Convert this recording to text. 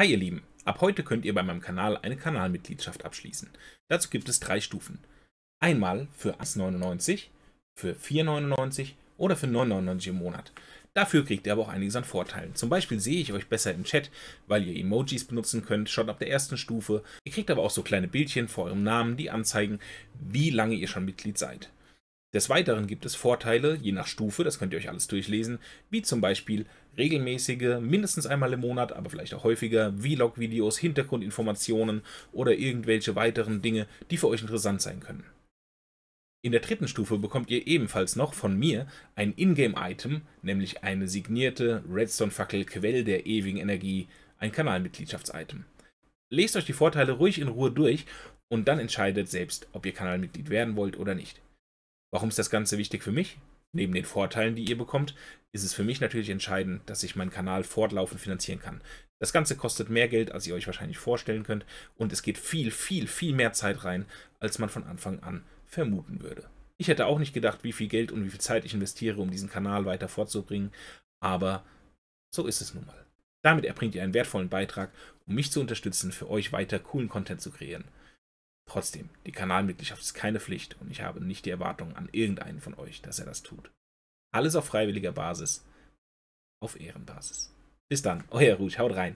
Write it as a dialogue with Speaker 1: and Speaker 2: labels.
Speaker 1: Hi ihr Lieben, ab heute könnt ihr bei meinem Kanal eine Kanalmitgliedschaft abschließen. Dazu gibt es drei Stufen. Einmal für 1,99, für 4,99 oder für 9,99 im Monat. Dafür kriegt ihr aber auch einiges an Vorteilen. Zum Beispiel sehe ich euch besser im Chat, weil ihr Emojis benutzen könnt, schon ab der ersten Stufe. Ihr kriegt aber auch so kleine Bildchen vor eurem Namen, die anzeigen, wie lange ihr schon Mitglied seid. Des Weiteren gibt es Vorteile, je nach Stufe, das könnt ihr euch alles durchlesen, wie zum Beispiel regelmäßige, mindestens einmal im Monat, aber vielleicht auch häufiger, Vlog-Videos, Hintergrundinformationen oder irgendwelche weiteren Dinge, die für euch interessant sein können. In der dritten Stufe bekommt ihr ebenfalls noch von mir ein Ingame-Item, nämlich eine signierte Redstone-Fackel Quell der ewigen Energie, ein Kanalmitgliedschafts-Item. Lest euch die Vorteile ruhig in Ruhe durch und dann entscheidet selbst, ob ihr Kanalmitglied werden wollt oder nicht. Warum ist das Ganze wichtig für mich? Neben den Vorteilen, die ihr bekommt, ist es für mich natürlich entscheidend, dass ich meinen Kanal fortlaufend finanzieren kann. Das Ganze kostet mehr Geld, als ihr euch wahrscheinlich vorstellen könnt und es geht viel, viel, viel mehr Zeit rein, als man von Anfang an vermuten würde. Ich hätte auch nicht gedacht, wie viel Geld und wie viel Zeit ich investiere, um diesen Kanal weiter fortzubringen, aber so ist es nun mal. Damit erbringt ihr einen wertvollen Beitrag, um mich zu unterstützen, für euch weiter coolen Content zu kreieren. Trotzdem, die Kanalmitgliedschaft ist keine Pflicht und ich habe nicht die Erwartung an irgendeinen von euch, dass er das tut. Alles auf freiwilliger Basis, auf Ehrenbasis. Bis dann, euer Rouge, haut rein.